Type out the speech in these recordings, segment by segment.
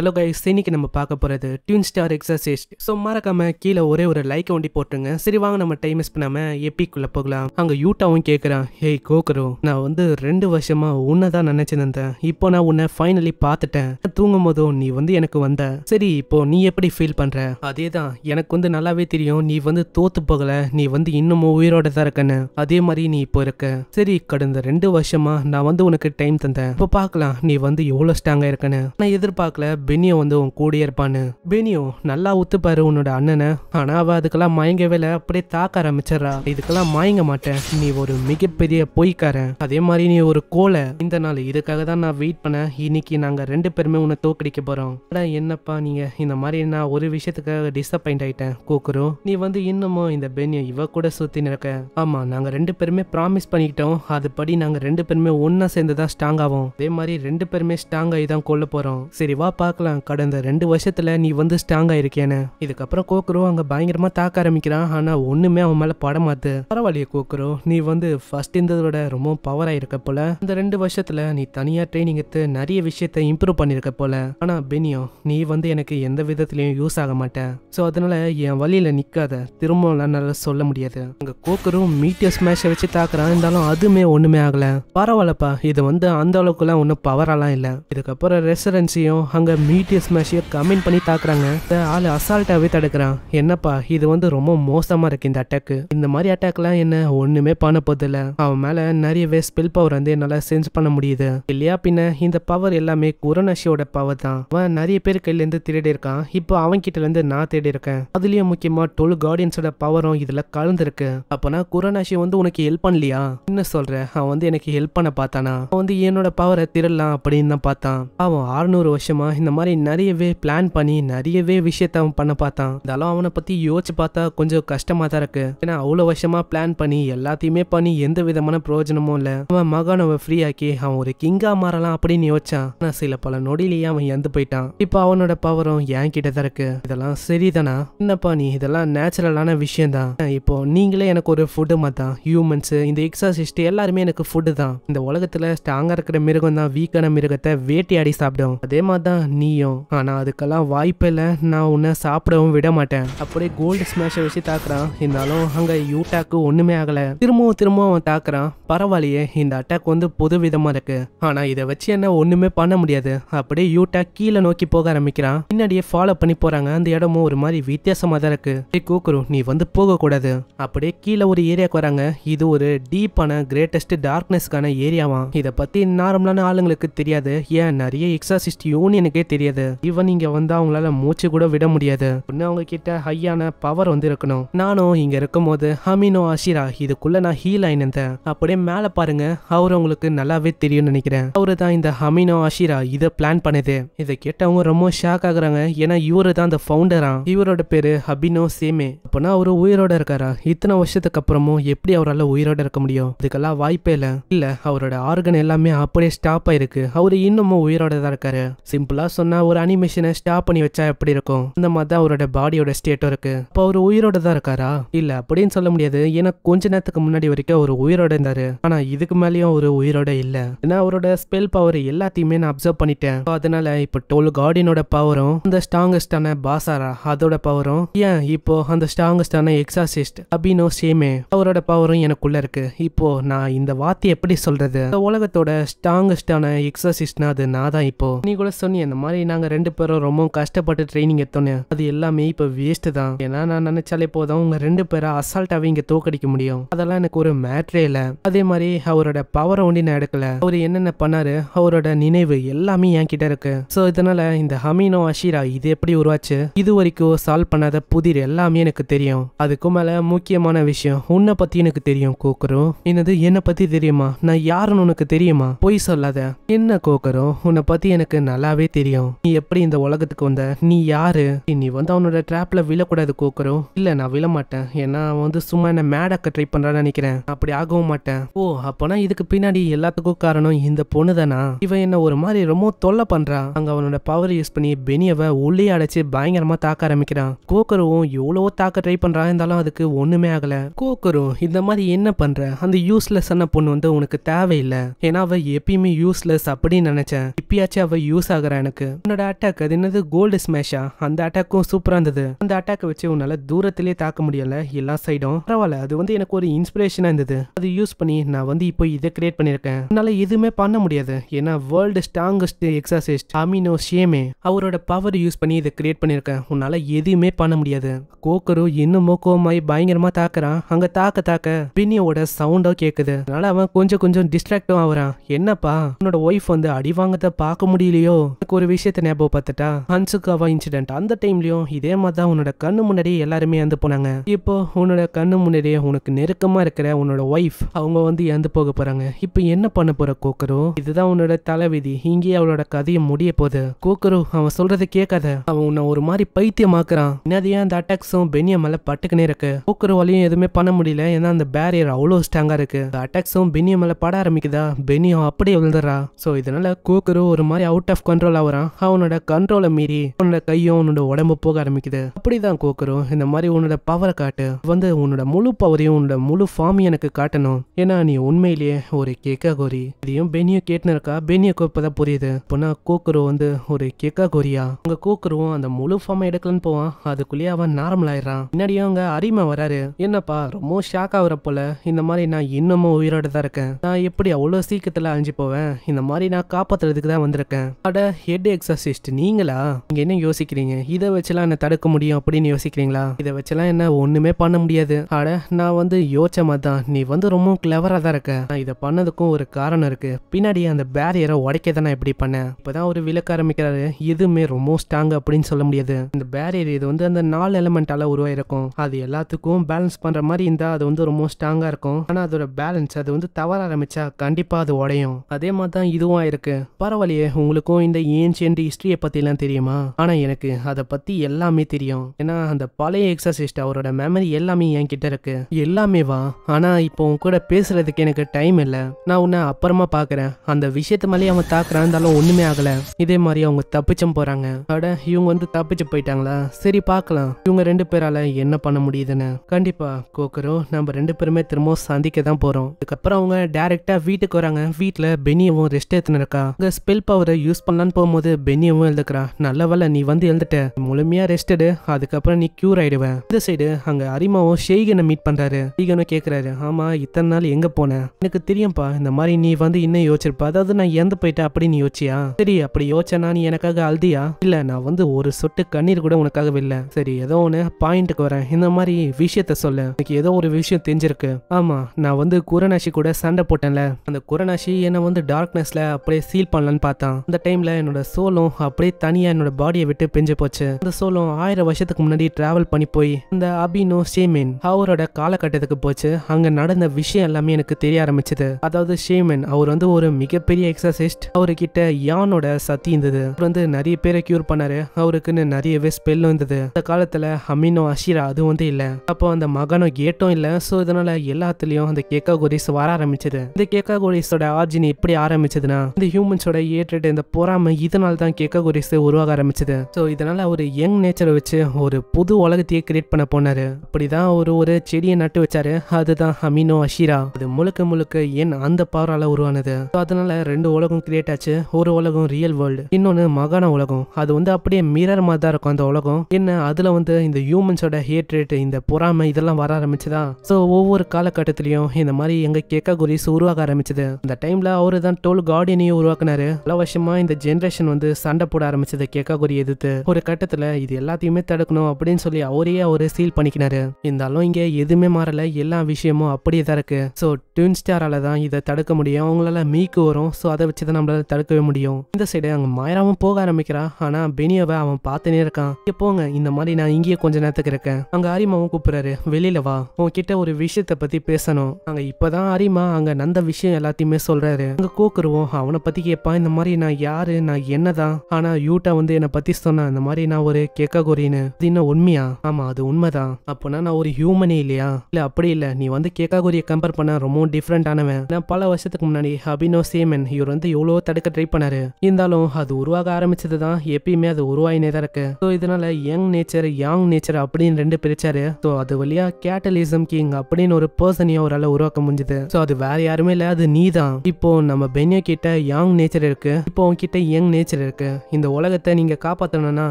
hello guys இன்னைக்கு நம்ம பார்க்க போகிறது டியூன் ஸ்டார் எக்ஸசைஸ் ஸோ மறக்காம கீழே ஒரே ஒரு லைக் ஒண்டி போட்டுருங்க சரி வாங்க நம்ம டைம் மிஸ் பண்ணாமல் எப்பிக்குள்ளே போகலாம் அங்கே யூட்டாவும் கேட்குறான் ஹேய் கோக்குரோ நான் வந்து ரெண்டு வருஷமா உன்னை தான் நினச்சிருந்தேன் இப்போ நான் உன்னை ஃபைனலி பார்த்துட்டேன் தூங்கும் போதும் நீ வந்து எனக்கு வந்த சரி இப்போ நீ எப்படி ஃபீல் பண்ணுற அதே தான் எனக்கு வந்து நல்லாவே தெரியும் நீ வந்து தோத்து போகலை நீ வந்து இன்னமும் உயிரோட தான் இருக்கன்னு அதே மாதிரி நீ இப்போ இருக்க சரி கடந்த ரெண்டு வருஷமா நான் வந்து உனக்கு டைம் தந்தேன் இப்போ பார்க்கலாம் நீ வந்து எவ்வளோ ஸ்ட்ராங்காக இருக்கன்னு நான் எதிர்பார்க்கல பெனியோ வந்து உன் கூட இருப்பான்னு பெனியோ நல்லா ஒத்துப்பாரு உன்னோட அண்ணனை ஆனா அவ அதுக்கெல்லாம் மயங்க இல்லை அப்படியே தாக்க ஆரம்பிச்சிடறா இதுக்கெல்லாம் மயங்க மாட்டேன் நீ ஒரு மிகப்பெரிய பொய்க்காரன் அதே மாதிரி நீ ஒரு கோலை இந்த நாள் இதுக்காக தான் நான் வெயிட் பண்ணேன் இன்னைக்கு நாங்க ரெண்டு பேருமே உன்னை தோக்கடிக்க போறோம் என்னப்பா நீங்க இந்த மாதிரி நான் ஒரு விஷயத்துக்காக டிசப்பாயிண்ட் ஆயிட்டேன் கூக்குறோம் நீ வந்து இன்னமும் இந்த பெனியோ இவ கூட சுத்தி நிற்க ஆமா நாங்க ரெண்டு பேருமே ப்ராமிஸ் பண்ணிக்கிட்டோம் அதுபடி நாங்க ரெண்டு பேருமே ஒன்னா சேர்ந்து தான் ஸ்ட்ராங் ஆகும் அதே மாதிரி ரெண்டு பேருமே ஸ்ட்ராங் ஆகி தான் கொள்ள போறோம் சரி வா பாக்க பார்க்கலாம் கடந்த ரெண்டு வருஷத்துல நீ வந்து ஸ்ட்ராங் ஆயிருக்கேன்னு இதுக்கப்புறம் கோக்குரோ அங்க பயங்கரமா தாக்க ஆரம்பிக்கிறான் ஆனா ஒண்ணுமே அவன் மேல படமாத்து பரவாயில்லையே கோக்குரோ நீ வந்து ஃபர்ஸ்ட் இருந்ததோட ரொம்ப பவரா இருக்க போல இந்த ரெண்டு வருஷத்துல நீ தனியா ட்ரைனிங் எடுத்து நிறைய விஷயத்த இம்ப்ரூவ் பண்ணிருக்க போல ஆனா பெனியோ நீ வந்து எனக்கு எந்த விதத்திலயும் யூஸ் ஆக மாட்டேன் ஸோ அதனால என் வழியில நிக்காத திரும்ப நல்லா சொல்ல முடியாது அங்க கோக்கரும் மீட்டியர் ஸ்மேஷ வச்சு தாக்குறான் இருந்தாலும் அதுமே ஒண்ணுமே ஆகல பரவாயில்லப்பா இது வந்து அந்த அளவுக்குலாம் ஒன்றும் பவரெல்லாம் இல்லை இதுக்கப்புறம் ரெசிடென்சியும் அங்கே மீட்டிய ஸ்மாஷியை கமெண்ட் பண்ணி தாக்குறாங்க இந்த ஆள் அசால்ட்டாகவே தடுக்கிறான் என்னப்பா இது வந்து ரொம்ப மோசமாக இருக்கு இந்த அட்டாக்கு இந்த மாதிரி அட்டாக்லாம் என்ன ஒன்றுமே பண்ண போதில்ல அவன் மேலே நிறைய வேஸ்ட் ஸ்பெல் பவர் வந்து என்னால் சென்ஸ் பண்ண முடியுது இல்லையா பின்ன இந்த பவர் எல்லாமே குரநஷியோட பவர் தான் அவன் நிறைய பேர் கையிலேருந்து திருடி இருக்கான் இப்போ அவன் இருந்து நான் தேடி இருக்கேன் அதுலேயும் முக்கியமாக டுவெல் கார்டியன்ஸோட பவரும் இதில் கலந்துருக்கு அப்போனா குரோனாஷி வந்து உனக்கு ஹெல்ப் பண்ணலையா என்ன சொல்ற அவன் வந்து எனக்கு ஹெல்ப் பண்ண பார்த்தானா அவன் வந்து என்னோட பவரை திருடலாம் அப்படின்னு தான் பார்த்தான் அவன் ஆறுநூறு வருஷமா இந்த மாதிரி நிறையவே பிளான் பண்ணி நிறையவே விஷயத்த அவன் பண்ண பார்த்தான் இதெல்லாம் அவனை பத்தி யோசிச்சு பார்த்தா கொஞ்சம் கஷ்டமா தான் இருக்கு ஏன்னா அவ்வளவு வருஷமா பிளான் பண்ணி எல்லாத்தையுமே பண்ணி எந்த விதமான பிரயோஜனமும் இல்ல அவன் மகன் அவன் ஃப்ரீ ஆக்கி அவன் ஒரு கிங்கா மாறலாம் அப்படின்னு யோசிச்சான் ஆனா சில பல நொடியிலேயே அவன் இறந்து போயிட்டான் இப்போ அவனோட பவரும் என் கிட்ட தான் இருக்கு இதெல்லாம் சரிதானா என்னப்பா நீ இதெல்லாம் நேச்சுரலான விஷயம் தான் இப்போ நீங்களே எனக்கு ஒரு ஃபுட்டு மாத்தா ஹியூமன்ஸ் இந்த எக்ஸாசிஸ்ட் எல்லாருமே எனக்கு ஃபுட்டு தான் இந்த உலகத்துல ஸ்ட்ராங்கா இருக்கிற மிருகம் தான் வீக்கான மிருகத்தை வேட்டையாடி சாப்பிடும் அதே மாதிரி தான் நீ நீயும் ஆனால் அதுக்கெல்லாம் இல்லை நான் உன்னை சாப்பிடவும் விட மாட்டேன் அப்படியே கோல்டு ஸ்மேஷை வச்சு தாக்குறான் இருந்தாலும் அங்கே யூட்டாக்கு ஒன்றுமே ஆகலை திரும்பவும் திரும்பவும் அவன் தாக்குறான் பரவாயில்லையே இந்த அட்டாக் வந்து புது விதமாக இருக்கு ஆனால் இதை வச்சு என்ன ஒன்றுமே பண்ண முடியாது அப்படியே யூட்டாக் கீழே நோக்கி போக ஆரம்பிக்கிறான் பின்னாடியே ஃபாலோ பண்ணி போறாங்க அந்த இடமும் ஒரு மாதிரி வித்தியாசமாக தான் இருக்கு கூக்குரு நீ வந்து போகக்கூடாது அப்படியே கீழே ஒரு ஏரியாவுக்கு வராங்க இது ஒரு டீப்பான கிரேட்டஸ்ட் டார்க்னஸ்க்கான ஏரியாவான் இதை பற்றி நார்மலான ஆளுங்களுக்கு தெரியாது ஏன் நிறைய எக்ஸாசிஸ்ட் யூனியனுக்கே தெரியும் தெரியாது ஈவன் இங்க வந்து அவங்களால மூச்சு கூட விட முடியாது ஒன்னு அவங்க கிட்ட ஹையான பவர் வந்து இருக்கணும் நானும் இங்க இருக்கும் போது ஹமினோ அஷிரா இதுக்குள்ள நான் ஹீல் ஆயினந்தேன் அப்படியே மேல பாருங்க அவர் உங்களுக்கு நல்லாவே தெரியும் நினைக்கிறேன் அவரு தான் இந்த ஹமினோ அஷிரா இதை பிளான் பண்ணுது இதை கேட்டவங்க ரொம்ப ஷாக் ஆகுறாங்க ஏன்னா இவரு தான் அந்த பவுண்டரா இவரோட பேரு ஹபினோ சேமே அப்பனா அவரு உயிரோட இருக்காரா இத்தனை வருஷத்துக்கு அப்புறமும் எப்படி அவரால் உயிரோட இருக்க முடியும் இதுக்கெல்லாம் வாய்ப்பே இல்ல இல்ல அவரோட ஆர்கன் எல்லாமே அப்படியே ஸ்டாப் ஆயிருக்கு அவரு இன்னமும் உயிரோட தான் இருக்காரு சிம்பிளா சொன்னால் ஒரு அனிமேஷனை ஸ்டாப் பண்ணி வச்சா எப்படி இருக்கும் அந்த மாதிரி தான் அவரோட பாடியோட ஸ்டேட்டும் இருக்கு அப்போ அவர் உயிரோட தான் இருக்காரா இல்லை அப்படின்னு சொல்ல முடியாது ஏன்னா கொஞ்ச நேரத்துக்கு முன்னாடி வரைக்கும் அவர் உயிரோட இருந்தாரு ஆனால் இதுக்கு மேலேயும் ஒரு உயிரோட இல்லை ஏன்னா அவரோட ஸ்பெல் பவர் எல்லாத்தையுமே நான் அப்சர்வ் பண்ணிட்டேன் அதனால இப்போ டோல் கார்டினோட பவரும் அந்த ஸ்ட்ராங்கஸ்டான பாசாரா அதோட பவரும் ஏன் இப்போ அந்த ஸ்ட்ராங்கஸ்டான எக்ஸாசிஸ்ட் அபினோ சேமே அவரோட பவரும் எனக்குள்ள இருக்கு இப்போ நான் இந்த வார்த்தை எப்படி சொல்றது உலகத்தோட ஸ்ட்ராங்கஸ்டான எக்ஸாசிஸ்ட்னா அது நான் தான் இப்போ நீ கூட சொன்னி அந்த மாதிரி நாங்கள் ரெண்டு பேரும் ரொம்ப கஷ்டப்பட்டு ட்ரைனிங் எடுத்தோன்னே அது எல்லாமே இப்போ வேஸ்ட்டு தான் ஏன்னா நான் நினைச்சாலே போதும் உங்கள் ரெண்டு பேரை அசால்ட்டாகவே இங்கே தோக்கடிக்க முடியும் அதெல்லாம் எனக்கு ஒரு மேட்ரே இல்லை அதே மாதிரி அவரோட பவரை ஒண்டி நான் எடுக்கல அவர் என்னென்ன பண்ணாரு அவரோட நினைவு எல்லாமே என் கிட்ட இருக்கு ஸோ இதனால இந்த ஹமீனோ அஷீரா இது எப்படி உருவாச்சு இது வரைக்கும் சால்வ் பண்ணாத புதிர் எல்லாமே எனக்கு தெரியும் அதுக்கு மேல முக்கியமான விஷயம் உன்னை பத்தி எனக்கு தெரியும் கோக்கரும் என்னது என்னை பத்தி தெரியுமா நான் யாருன்னு உனக்கு தெரியுமா பொய் சொல்லாத என்ன கோக்கரோ உன்னை பத்தி எனக்கு நல்லாவே தெரியும் தெரியும் நீ எப்படி இந்த உலகத்துக்கு வந்த நீ யாரு நீ வந்து அவனோட ட்ராப்ல விழக்கூடாது கோக்கரோ இல்ல நான் விழமாட்டேன் ஏன்னா அவன் வந்து சும்மா என்ன மேடக்க ட்ரை பண்றான்னு நினைக்கிறேன் அப்படி ஆகவும் மாட்டேன் ஓ அப்பனா இதுக்கு பின்னாடி எல்லாத்துக்கும் காரணம் இந்த பொண்ணு தானா இவன் என்ன ஒரு மாதிரி ரொம்ப தொல்லை பண்றான் அங்க அவனோட பவர் யூஸ் பண்ணி பெனியவ உள்ளே அடைச்சு பயங்கரமா தாக்க ஆரம்பிக்கிறான் கோக்கருவும் எவ்வளவோ தாக்க ட்ரை பண்றான் இருந்தாலும் அதுக்கு ஒண்ணுமே ஆகல கோக்கரு இந்த மாதிரி என்ன பண்ற அந்த யூஸ்லெஸ் ஆன பொண்ணு வந்து உனக்கு தேவையில்லை ஏன்னா அவ எப்பயுமே யூஸ்லெஸ் அப்படின்னு நினைச்சேன் இப்பயாச்சும் அவ யூஸ் ஆகுறான் எனக்கு உன்னோட அட்டாக் அது என்னது கோல்டு ஸ்மேஷா அந்த அட்டாக்கும் சூப்பராக இருந்தது அந்த அட்டாக்கை வச்சு உன்னால் தூரத்திலே தாக்க முடியல எல்லா சைடும் பரவாயில்ல அது வந்து எனக்கு ஒரு இன்ஸ்பிரேஷனாக இருந்தது அது யூஸ் பண்ணி நான் வந்து இப்போ இதை கிரியேட் பண்ணியிருக்கேன் என்னால் எதுவுமே பண்ண முடியாது ஏன்னா வேர்ல்டு ஸ்ட்ராங்கஸ்ட் எக்ஸாசிஸ்ட் அமினோ ஷேமே அவரோட பவர் யூஸ் பண்ணி இதை கிரியேட் பண்ணிருக்கேன் உன்னால் எதுவுமே பண்ண முடியாது கோக்கரும் இன்னும் கோமாய் பயங்கரமா தாக்குறான் அங்க தாக்க தாக்க பின்னியோட சவுண்டோ கேட்குது அதனால அவன் கொஞ்சம் கொஞ்சம் டிஸ்ட்ராக்டும் ஆகுறான் என்னப்பா உன்னோட ஒய்ஃப் வந்து அடி வாங்கத்தை பார்க்க முடியலையோ எனக்கு ஒரு விஷயத்தை ஞாபகம் பார்த்துட்டா ஹன்சுக்காவா இன்சிடென்ட் அந்த டைம்லயும் இதே மாதிரி தான் உன்னோட கண்ணு முன்னாடியே எல்லாருமே இறந்து போனாங்க இப்போ உன்னோட கண்ணு முன்னாடியே உனக்கு நெருக்கமா இருக்கிற உன்னோட ஒய்ஃப் அவங்க வந்து இறந்து போக போறாங்க இப்போ என்ன பண்ண போற கோக்கரோ இதுதான் உன்னோட தலைவிதி இங்கேயே அவளோட கதையை முடிய போது கோக்கரோ அவன் சொல்றதை கேட்காத அவன் உன்னை ஒரு மாதிரி பைத்தியமாக்குறான் என்னதையா அந்த அட்டாக்ஸும் பெனிய மேல பட்டுக்கனே இருக்கு கோக்கரோவாலையும் எதுவுமே பண்ண முடியல ஏன்னா அந்த பேரியர் அவ்வளோ ஸ்ட்ராங்கா இருக்கு அட்டாக்ஸும் பெனிய மேல பட ஆரம்பிக்குதா பெனியம் அப்படியே விழுந்துறா ஸோ இதனால கோக்கரோ ஒரு மாதிரி அவுட் ஆஃப் கண்ட்ரோல் ஆகுறான் அவனோட கண்ட்ரோலை மீறி உன்னோட கையும் உன்னோட உடம்பு போக ஆரம்பிக்குது அப்படிதான் கோக்குறோம் இந்த மாதிரி உன்னோட பவரை காட்டு வந்து உன்னோட முழு பவரையும் உன்னோட முழு ஃபார்மையும் எனக்கு காட்டணும் ஏன்னா நீ உண்மையிலேயே ஒரு கேக்கா கோரி இதையும் பெனியும் கேட்டுன்னு இருக்கா பெனியக்கு இப்பதான் புரியுது இப்போனா கோக்குரு வந்து ஒரு கேக்கா கோரியா உங்க கோக்குருவும் அந்த முழு ஃபார்மை எடுக்கலன்னு போவான் அதுக்குள்ளேயே அவன் நார்மல் ஆயிடுறான் பின்னாடியே அவங்க அரிமா வராரு என்னப்பா ரொம்ப ஷாக் ஆகுற போல இந்த மாதிரி நான் இன்னமும் உயிரோட தான் இருக்கேன் நான் எப்படி அவ்வளவு சீக்கிரத்துல அழிஞ்சு போவேன் இந்த மாதிரி நான் காப்பாத்துறதுக்கு தான் வந்திருக்கேன் அட ஹெட் அசிஸ்ட் நீங்களா நீங்கள் என்ன யோசிக்கிறீங்க இதை வச்செல்லாம் என்ன தடுக்க முடியும் அப்படின்னு யோசிக்கிறீங்களா இதை வச்செல்லாம் என்ன ஒன்றுமே பண்ண முடியாது ஆட நான் வந்து யோசிச்ச மாதிரி தான் நீ வந்து ரொம்ப கிளவரா தான் இருக்க நான் இதை பண்ணதுக்கும் ஒரு காரணம் இருக்கு பின்னாடி அந்த பேரியரை உடைக்க தான் நான் இப்படி பண்ணேன் இப்போதான் ஒரு விளக்க ஆரம்பிக்கிறாரு எதுவுமே ரொம்ப ஸ்ட்ராங் அப்படின்னு சொல்ல முடியாது இந்த பேரியர் இது வந்து அந்த நாலு எலமெண்டால உருவாயிருக்கும் அது எல்லாத்துக்கும் பேலன்ஸ் பண்ற மாதிரி இருந்தா அது வந்து ரொம்ப ஸ்ட்ராங்கா இருக்கும் ஆனா அதோட பேலன்ஸ் அது வந்து தவற ஆரம்பிச்சா கண்டிப்பா அது உடையும் அதே மாதிரி தான் இதுவும் இருக்கு பரவாயில்லையே உங்களுக்கும் இந்த ஏன்ஷியன் இந்தியன் ஹிஸ்டரியை பற்றிலாம் தெரியுமா ஆனால் எனக்கு அதை பற்றி எல்லாமே தெரியும் ஏன்னா அந்த பழைய எக்ஸசிஸ்ட் அவரோட மெமரி எல்லாமே என் கிட்ட இருக்கு எல்லாமே வா ஆனால் இப்போ உன் கூட பேசுறதுக்கு எனக்கு டைம் இல்லை நான் உன்னை அப்புறமா பார்க்குறேன் அந்த விஷயத்த மேலேயே அவன் தாக்குறான் இருந்தாலும் ஒன்றுமே ஆகலை இதே மாதிரி அவங்க தப்பிச்சும் போகிறாங்க அட இவங்க வந்து தப்பிச்சு போயிட்டாங்களா சரி பார்க்கலாம் இவங்க ரெண்டு பேரால என்ன பண்ண முடியுதுன்னு கண்டிப்பா கோக்கரோ நம்ம ரெண்டு பேருமே திரும்பவும் சந்திக்க தான் போறோம் அதுக்கப்புறம் அவங்க டைரக்டா வீட்டுக்கு வராங்க வீட்டுல பெனியவும் ரெஸ்ட் எடுத்துன்னு இருக்கா அங்க ஸ்பெல் பவரை யூஸ் பண்ணலான்னு போகும்போது பென்னியவும் எழுதுக்கிறான் நல்ல வேலை நீ வந்து எழுந்துட்ட முழுமையா ரெஸ்டடு அதுக்கப்புறம் நீ கியூர் ஆயிடுவேன் இந்த சைடு அங்க அரிமாவும் ஷெய்கனை மீட் பண்றாரு ஷெய்கனும் கேக்குறாரு ஆமா இத்தனை நாள் எங்க போனேன் எனக்கு தெரியும்ப்பா இந்த மாதிரி நீ வந்து இன்னும் யோசிச்சிருப்ப அதாவது நான் இறந்து போயிட்டேன் அப்படி நீ யோசிச்சியா சரி அப்படி யோசிச்சனா நீ எனக்காக அழுதியா இல்ல நான் வந்து ஒரு சொட்டு கண்ணீர் கூட உனக்காக வில்ல சரி ஏதோ ஒன்று பாயிண்ட்டுக்கு வரேன் இந்த மாதிரி விஷயத்த சொல்லு எனக்கு ஏதோ ஒரு விஷயம் தெரிஞ்சிருக்கு ஆமா நான் வந்து குரநாஷி கூட சண்டை போட்டேன்ல அந்த குரநாஷி என்னை வந்து டார்க்னஸ்ல அப்படியே சீல் பண்ணலான்னு பார்த்தான் அந்த டைம்ல என்னோட சோளம் அப்படியே தனியாக என்னோட பாடியை விட்டு பெஞ்சு போச்சு அந்த சோளம் ஆயிரம் வருஷத்துக்கு முன்னாடி டிராவல் பண்ணி போய் இந்த அபினோ ஷேமேன் அவரோட காலகட்டத்துக்கு போச்சு அங்கே நடந்த விஷயம் எல்லாமே எனக்கு தெரிய ஆரம்பிச்சது அதாவது ஷேமேன் அவர் வந்து ஒரு மிகப்பெரிய எக்ஸசைஸ்ட் அவர்கிட்ட யானோட சத்தி இருந்தது அவர் வந்து நிறைய பேரை கியூர் பண்ணாரு அவருக்குன்னு நிறையவே ஸ்பெல்லும் இருந்தது அந்த காலத்தில் அமினோ அஷிரா அது வந்து இல்லை அப்போ அந்த மகனும் கேட்டும் இல்லை ஸோ இதனால எல்லாத்துலேயும் அந்த கோரிஸ் வர ஆரம்பிச்சது இந்த கோரிஸோட ஆர்ஜினி எப்படி ஆரம்பிச்சதுன்னா இந்த ஹியூமன்ஸோட ஏற்றிட்டு இந்த பொறாமை இதனால நாள் தான் கேக்க குரேஸ் உருவாக ஆரம்பிச்சது ஸோ இதனால் அவர் யங் நேச்சரை வச்சு ஒரு புது உலகத்தையே கிரியேட் பண்ண போனார் அப்படிதான் அவரு ஒரு செடியை நட்டு வச்சாரு அதுதான் அமினோ அஷிரா அது முழுக்க முழுக்க என் அந்த பவரால உருவானது ஸோ அதனால ரெண்டு உலகம் கிரியேட் ஆச்சு ஒரு உலகம் ரியல் வேர்ல்டு இன்னொன்று மகாண உலகம் அது வந்து அப்படியே மிரர் மாதிரி தான் இருக்கும் அந்த உலகம் என்ன அதில் வந்து இந்த ஹியூமன்ஸோட ஹேட்ரேட் இந்த பொறாமை இதெல்லாம் வர ஆரம்பிச்சுதா ஸோ ஒவ்வொரு காலகட்டத்திலையும் இந்த மாதிரி எங்க கேக்க குரிஸ் உருவாக ஆரம்பிச்சது அந்த டைம்ல அவரு தான் டோல் கார்டியனையும் உருவாக்குனாரு பல வருஷமா இந்த ஜென்ரேஷன் வந்து வந்து சண்டை போட ஆரம்பிச்சதை கேக்காகுரி எதிர்த்து ஒரு கட்டத்துல இது எல்லாத்தையுமே தடுக்கணும் அப்படின்னு சொல்லி அவரையே அவரு சீல் பண்ணிக்கினாரு இருந்தாலும் இங்க எதுவுமே மாறல எல்லா விஷயமும் அப்படியே தான் இருக்கு ஸோ ட்வின் ஸ்டாரால தான் இதை தடுக்க முடியும் அவங்களால மீக்கு வரும் ஸோ அதை வச்சு தான் நம்மளால தடுக்கவே முடியும் இந்த சைடு அங்க மாயராவும் போக ஆரம்பிக்கிறா ஆனா பெனியாவை அவன் பார்த்துனே இருக்கான் இங்க போங்க இந்த மாதிரி நான் இங்கேயே கொஞ்ச நேரத்துக்கு இருக்கேன் அங்க ஆரிமாவும் கூப்பிடுறாரு வெளியில வா உன்கிட்ட ஒரு விஷயத்த பத்தி பேசணும் அங்க இப்பதான் ஆரிமா அங்க நந்த விஷயம் எல்லாத்தையுமே சொல்றாரு அங்க கூக்குருவோம் அவனை பத்தி கேட்பான் இந்த மாதிரி நான் யாரு நான் என்ன சொன்னதான் ஆனா யூட்டா வந்து என்னை பத்தி சொன்ன இந்த மாதிரி நான் ஒரு கேக்காகோரின்னு அது என்ன உண்மையா ஆமா அது உண்மைதான் அப்போனா நான் ஒரு ஹியூமனே இல்லையா இல்ல அப்படி இல்ல நீ வந்து கேக்காகோரியை கம்பேர் பண்ண ரொம்ப டிஃப்ரெண்ட் நான் பல வருஷத்துக்கு முன்னாடி அபினோ சேமன் இவர் வந்து எவ்வளவு தடுக்க ட்ரை பண்ணாரு இருந்தாலும் அது உருவாக ஆரம்பிச்சது தான் எப்பயுமே அது உருவாயினே தான் இருக்கு ஸோ இதனால யங் நேச்சர் யாங் நேச்சர் அப்படின்னு ரெண்டு பிரிச்சாரு ஸோ அது வழியா கேட்டலிசம் கிங் அப்படின்னு ஒரு பர்சனையும் அவரால் உருவாக்க முடிஞ்சது ஸோ அது வேற யாருமே இல்லை அது நீ தான் இப்போ நம்ம பென்யா கிட்ட யாங் நேச்சர் இருக்கு இப்போ உன்கிட்ட யங் நேச்சர் ஃபியூச்சர் இருக்கு இந்த உலகத்தை நீங்க காப்பாத்தணும்னா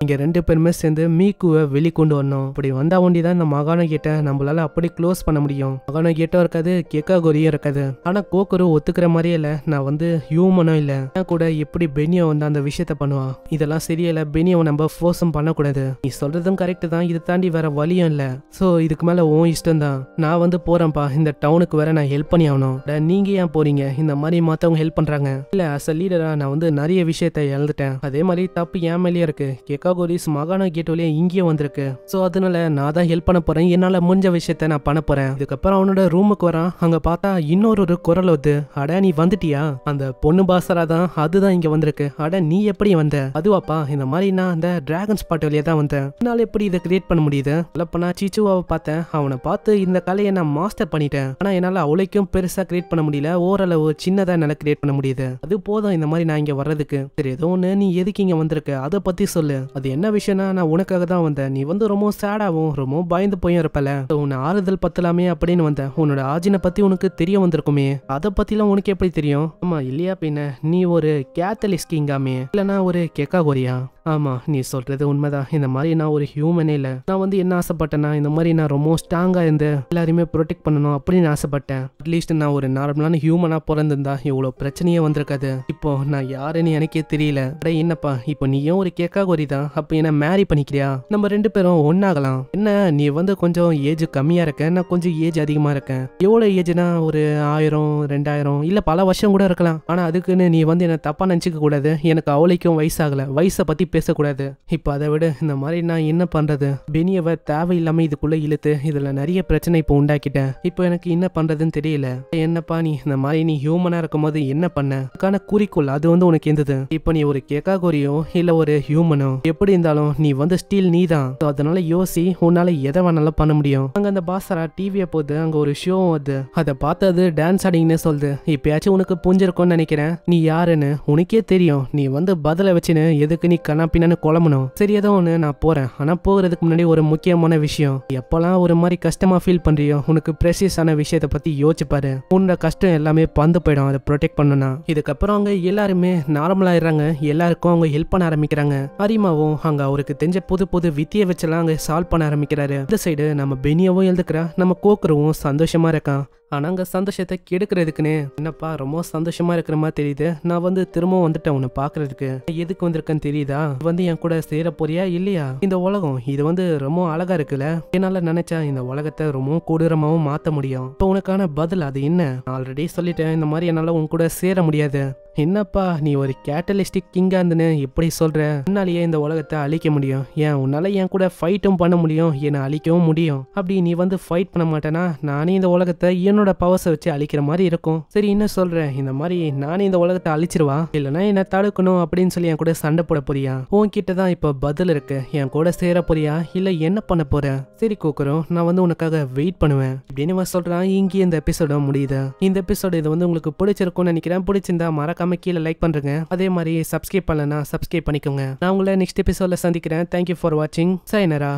நீங்க ரெண்டு பேருமே சேர்ந்து மீக்குவை வெளிக்கொண்டு வரணும் அப்படி வந்தா ஒண்டிதான் தான் இந்த மகானோ கிட்ட நம்மளால அப்படி க்ளோஸ் பண்ண முடியும் மகானோ கேட்டும் இருக்காது கெக்கா கோரியும் இருக்காது ஆனா கோக்குரு ஒத்துக்கிற மாதிரியே இல்ல நான் வந்து ஹியூமனும் இல்ல கூட எப்படி பெனியோ வந்து அந்த விஷயத்த பண்ணுவான் இதெல்லாம் சரியில்ல பெனியோ நம்ம ஃபோர்ஸும் பண்ணக்கூடாது நீ சொல்றதும் கரெக்ட் தான் இதை தாண்டி வேற வழியும் இல்ல சோ இதுக்கு மேல உன் இஷ்டம் தான் நான் வந்து போறேன்ப்பா இந்த டவுனுக்கு வேற நான் ஹெல்ப் பண்ணி ஆகணும் நீங்க ஏன் போறீங்க இந்த மாதிரி மாத்தவங்க ஹெல்ப் பண்றாங்க இல்ல அஸ் அ லீடரா நான் வந்து நிறைய விஷயத்த இழந்துட்டேன் அதே மாதிரி தப்பு ஏன் மேலேயே இருக்கு கெக்காகோரிஸ் மகானா கேட் வழியா இங்கேயே வந்திருக்கு ஸோ அதனால நான் தான் ஹெல்ப் பண்ண போறேன் என்னால் முடிஞ்ச விஷயத்த நான் பண்ண போறேன் இதுக்கப்புறம் அவனோட ரூமுக்கு வரான் அங்க பார்த்தா இன்னொரு ஒரு குரல் வருது அட நீ வந்துட்டியா அந்த பொண்ணு பாசரா தான் அதுதான் இங்க வந்திருக்கு அட நீ எப்படி வந்த அதுவாப்பா இந்த மாதிரி நான் அந்த டிராகன் ஸ்பாட் வழியா தான் வந்தேன் என்னால எப்படி இதை கிரியேட் பண்ண முடியுது இல்லப்ப நான் சிச்சுவாவை பார்த்தேன் அவனை பார்த்து இந்த கலையை நான் மாஸ்டர் பண்ணிட்டேன் ஆனா என்னால் அவளைக்கும் பெருசா கிரியேட் பண்ண முடியல ஓரளவு சின்னதா என்னால் கிரியேட் பண்ண முடியுது அது போதும் இந்த மாதிரி நான் இங்க வர்றதுக்கு சரி ஒன்று நீ எதுக்கு இங்கே வந்திருக்க அதை பற்றி சொல்லு அது என்ன விஷயம்னா நான் உனக்காக தான் வந்தேன் நீ வந்து ரொம்ப சேடாகவும் ரொம்ப பயந்து போயும் இருப்பல உன்னை ஆறுதல் பத்தலாமே அப்படின்னு வந்தேன் உன்னோட ஆஜினை பற்றி உனக்கு தெரிய வந்திருக்குமே அதை பற்றிலாம் உனக்கு எப்படி தெரியும் ஆமாம் இல்லையா பின்ன நீ ஒரு கேத்தலிஸ்ட் கிங்காமே இல்லைனா ஒரு கெக்காகோரியா ஆமாம் நீ சொல்கிறது உண்மைதான் இந்த மாதிரி நான் ஒரு ஹியூமனே இல்லை நான் வந்து என்ன ஆசைப்பட்டேன்னா இந்த மாதிரி நான் ரொம்ப ஸ்ட்ராங்காக இருந்து எல்லாருமே ப்ரொடெக்ட் பண்ணணும் அப்படின்னு ஆசைப்பட்டேன் அட்லீஸ்ட் நான் ஒரு நார்மலான ஹியூமனாக பிறந்திருந்தா இவ்வளோ பிரச்சனையே வந்திருக்காது இப்போ நான் யாருன்னு எனக்கே தெரியல அடே என்னப்பா இப்போ ஏன் ஒரு கோரி தான் அப்போ என்ன மேரி பண்ணிக்கிறியா நம்ம ரெண்டு பேரும் ஒன்னாகலாம் என்ன நீ வந்து கொஞ்சம் ஏஜ் கம்மியாக இருக்க நான் கொஞ்சம் ஏஜ் அதிகமாக இருக்கேன் எவ்வளோ ஏஜ்னா ஒரு ஆயிரம் ரெண்டாயிரம் இல்லை பல வருஷம் கூட இருக்கலாம் ஆனால் அதுக்குன்னு நீ வந்து என்னை தப்பாக நினச்சிக்க கூடாது எனக்கு அவளைக்கும் வயசாகலை வயசை பற்றி பேசக்கூடாது இப்போ அதை விட இந்த மாதிரி நான் என்ன பண்ணுறது பெனியவர் தேவையில்லாமல் இதுக்குள்ளே இழுத்து இதில் நிறைய பிரச்சனை இப்போ உண்டாக்கிட்டேன் இப்போ எனக்கு என்ன பண்ணுறதுன்னு தெரியல என்னப்பா நீ இந்த மாதிரி நீ ஹியூமனாக இருக்கும்போது என்ன பண்ண அதுக்கான குறிக்கோள் அது வந்து உனக்கு இருந்தது இப்போ நீ ஒரு கேக்காகோரியோ இல்லை ஒரு ஹியூமனோ எப்படி இருந்தாலும் நீ வந்து ஸ்டீல் நீ தான் ஸோ அதனால யோசி உன்னால் எதை வேணாலும் பண்ண முடியும் அங்கே அந்த பாசரா டிவியை போகுது அங்கே ஒரு ஷோ வந்து அதை பார்த்தது டான்ஸ் ஆடிங்கன்னு சொல்லுது இப்பயாச்சும் உனக்கு புரிஞ்சிருக்கும்னு நினைக்கிறேன் நீ யாருன்னு உனக்கே தெரியும் நீ வந்து பதில வச்சுன்னு எதுக்கு நீ கனா பின்னாடி குழம்புனோம் குழம்பணும் சரி ஏதோ ஒன்று நான் போகிறேன் ஆனால் போகிறதுக்கு முன்னாடி ஒரு முக்கியமான விஷயம் எப்போல்லாம் ஒரு மாதிரி கஷ்டமாக ஃபீல் பண்ணுறியோ உனக்கு ப்ரெஷியஸான விஷயத்தை பற்றி யோசிச்சுப்பாரு உன்னோட கஷ்டம் எல்லாமே பந்து போயிடும் அதை ப்ரொடெக்ட் பண்ணனா இதுக்கப்புறம் அவங்க எல்லாருமே நார்மலாகிடுறாங்க எல்லாருக்கும் அவங்க ஹெல்ப் பண்ண ஆரம்பிக்கிறாங்க அரிமாவும் அங்கே அவருக்கு தெரிஞ்ச புது புது வித்தியை வச்செல்லாம் அங்கே சால்வ் பண்ண ஆரம்பிக்கிறாரு இந்த சைடு நம்ம பெனியாவும் எழுதுக்கிறா நம்ம கோக்குறவும் சந்தோஷமாக இருக்கான் ஆனால் அங்கே சந்தோஷத்தை கெடுக்கிறதுக்குன்னு என்னப்பா ரொம்ப சந்தோஷமா இருக்கிற மாதிரி தெரியுது நான் வந்து திரும்பவும் வந்துட்டேன் உன்னை பார்க்கறதுக்கு எதுக்கு வந்திருக்கேன்னு தெரியுதா வந்து என் கூட சேர போறியா இல்லையா இந்த உலகம் இது வந்து ரொம்ப அழகா இருக்குல்ல என்னால் நினச்சா இந்த உலகத்தை ரொம்ப கொடூரமாவும் மாற்ற முடியும் இப்போ உனக்கான பதில் அது என்ன ஆல்ரெடி சொல்லிட்டேன் இந்த மாதிரி என்னால் உன் கூட சேர முடியாது என்னப்பா நீ ஒரு கேட்டலிஸ்டிக் கிங்காக இருந்துன்னு எப்படி சொல்கிற உன்னாலேயே இந்த உலகத்தை அழிக்க முடியும் ஏன் உன்னால் என் கூட ஃபைட்டும் பண்ண முடியும் என்னை அழிக்கவும் முடியும் அப்படி நீ வந்து ஃபைட் பண்ண மாட்டேன்னா நானே இந்த உலகத்தை என்னோட அவனோட பவர்ஸை வச்சு அழிக்கிற மாதிரி இருக்கும் சரி இன்னும் சொல்றேன் இந்த மாதிரி நானே இந்த உலகத்தை அழிச்சிருவா இல்லைன்னா என்னை தடுக்கணும் அப்படின்னு சொல்லி என் கூட சண்டை போட போறியா உன்கிட்ட தான் இப்போ பதில் இருக்கு என் கூட சேர போறியா இல்லை என்ன பண்ண போற சரி கூக்குறோம் நான் வந்து உனக்காக வெயிட் பண்ணுவேன் அப்படின்னு இவன் சொல்றான் இங்கேயே இந்த எபிசோட முடியுது இந்த எபிசோடு இது வந்து உங்களுக்கு பிடிச்சிருக்கும்னு நினைக்கிறேன் பிடிச்சிருந்தா மறக்காம கீழே லைக் பண்றேங்க அதே மாதிரி சப்ஸ்கிரைப் பண்ணலன்னா சப்ஸ்கிரைப் பண்ணிக்கோங்க நான் உங்களை நெக்ஸ்ட் எபிசோட சந்திக்கிறேன் தேங்க்யூ ஃபார் வாட்சிங் சைனரா